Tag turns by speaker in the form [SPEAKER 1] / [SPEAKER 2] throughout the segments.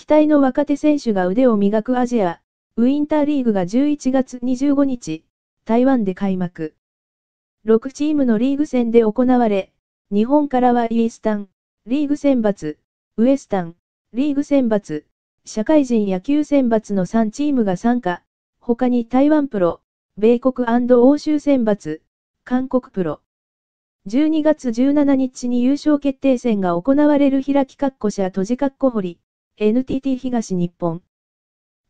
[SPEAKER 1] 期待の若手選手が腕を磨くアジア、ウィンターリーグが11月25日、台湾で開幕。6チームのリーグ戦で行われ、日本からはイースタン、リーグ選抜、ウエスタン、リーグ選抜、社会人野球選抜の3チームが参加、他に台湾プロ、米国欧州選抜、韓国プロ。12月17日に優勝決定戦が行われる開き括弧者閉じ括弧堀。NTT 東日本。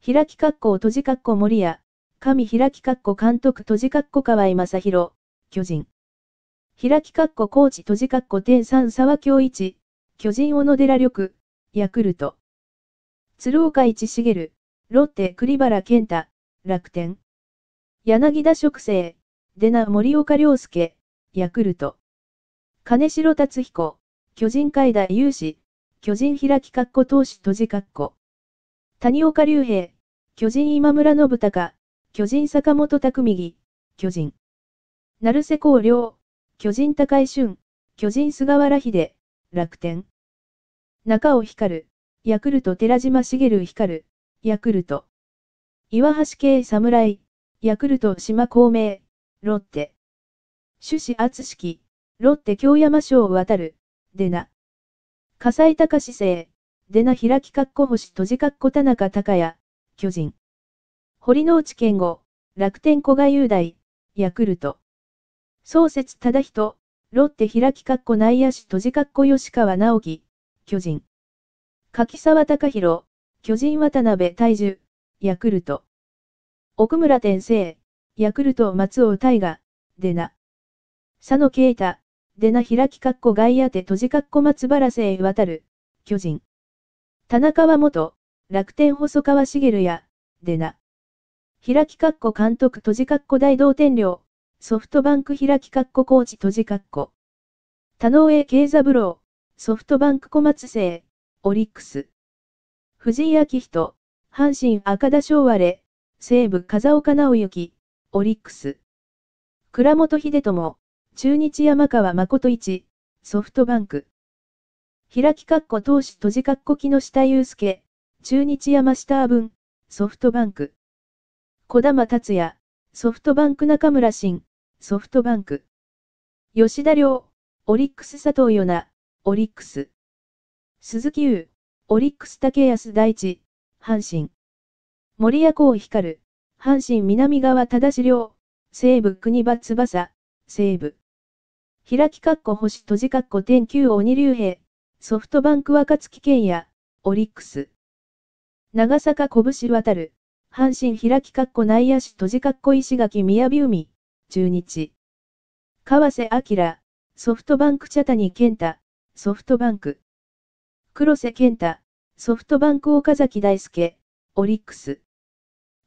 [SPEAKER 1] 開き括弧閉じ括弧森屋。神開き括弧監督閉じ括弧河合正宏、巨人。開き括弧コーチ閉じ括弧天三沢京一、巨人小野寺緑、ヤクルト。鶴岡市茂、ロッテ栗原健太、楽天。柳田植生、デナ森岡良介、ヤクルト。金城達彦、巨人海田有志、巨人開き括弧投手閉じ括弧。谷岡隆平、巨人今村信孝、巨人坂本拓右、巨人。成瀬光良、巨人高井俊、巨人菅原秀、楽天。中尾光、ヤクルト寺島茂光、ヤクルト。岩橋系侍、ヤクルト島孔明、ロッテ。朱子厚式、ロッテ京山賞渡る、デナ。笠井隆生、出名開きかっこ星閉じかっこ田中隆也、巨人。堀之内健吾、楽天古賀雄大、ヤクルト。創設忠人、ロッテ開きかっこ内野手閉じかっこ吉川直樹、巨人。柿沢隆弘、巨人渡辺大樹、ヤクルト。奥村天聖、ヤクルト松尾大河、出名。佐野啓太、でな開きかっこ外野手閉じかっこ松原へ渡る、巨人。田中は元、楽天細川茂や、でな。開きかっこ監督閉じかっこ大同点量、ソフトバンク開きかっこコーチ閉じかっこ。田上慶三郎、ソフトバンク小松聖、オリックス。藤井明人、阪神赤田昭和れ、西武風岡直行、オリックス。倉本秀友、中日山川誠一、ソフトバンク。開きっこ投手閉じっこ木下祐介、中日山下分、ソフトバンク。小玉達也、ソフトバンク中村慎、ソフトバンク。吉田良、オリックス佐藤与那、オリックス。鈴木優、オリックス竹安大地、阪神。森谷光光阪神南側忠志良、西部国場翼、西部。開きかっこ星閉じかっこ天球鬼竜兵、ソフトバンク若月健也、オリックス。長坂拳渡る、阪神開きかっこ内野手閉じかっこ石垣宮城海、中日。川瀬明、ソフトバンク茶谷健太、ソフトバンク。黒瀬健太、ソフトバンク岡崎大輔、オリックス。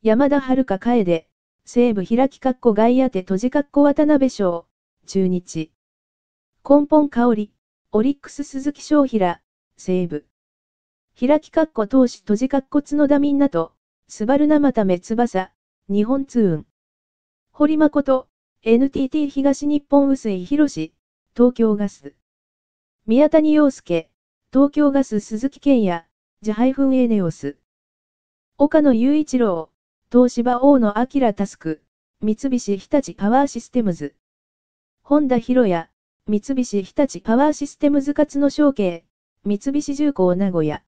[SPEAKER 1] 山田遥楓、西武開きかっこ外野手閉じかっこ渡辺翔、中日。根本香り、オリックス鈴木翔平、西部。開きっこ投資閉じ括つ角田みんなと、スバル生ため翼、日本通運。堀誠、NTT 東日本薄井博士、東京ガス。宮谷洋介、東京ガス鈴木健也、ジハイフンエネオス。岡野雄一郎、東芝大野明タスク、三菱日立パワーシステムズ。本田博也、三菱日立パワーシステムズ活の証券、三菱重工名古屋。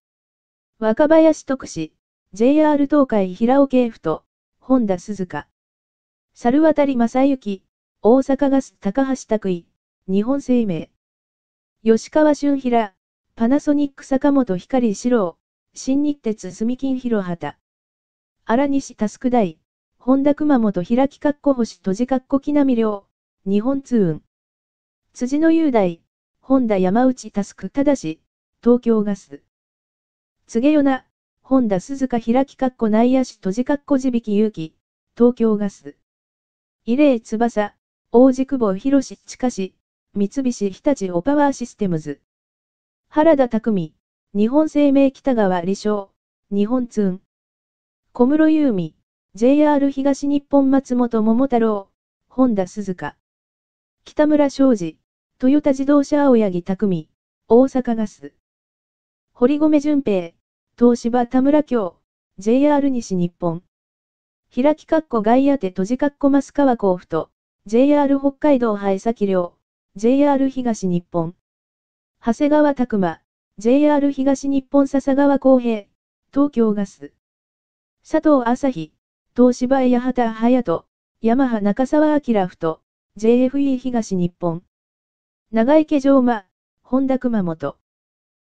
[SPEAKER 1] 若林徳志、JR 東海平尾慶府と、本田鈴鹿。猿渡正幸、大阪ガス高橋拓衣、日本生命。吉川俊平、パナソニック坂本光四郎、新日鉄住金広畑。荒西タスク大、本田熊本開きかっこ星閉じかっこ木並良、日本通運。辻野雄大、本田山内タスクただし、東京ガス。告げよな、本田鈴鹿開きかっこ内野手閉じかっこ地引き勇気、東京ガス。異例翼、大子久保博士近し、三菱日立オパワーシステムズ。原田匠、日本生命北川理想、日本ツン。小室優美、JR 東日本松本桃太郎、本田鈴鹿。北村昌司。トヨタ自動車青柳匠、大阪ガス。堀米淳平、東芝田村京、JR 西日本。開き括弧外野手閉じ括弧マス川甲府と、JR 北海道灰崎寮、JR 東日本。長谷川拓馬、JR 東日本笹川公平、東京ガス。佐藤朝日、東芝八幡隼人、ヤマハ中沢明夫と、JFE 東日本。長池城間、本田熊本。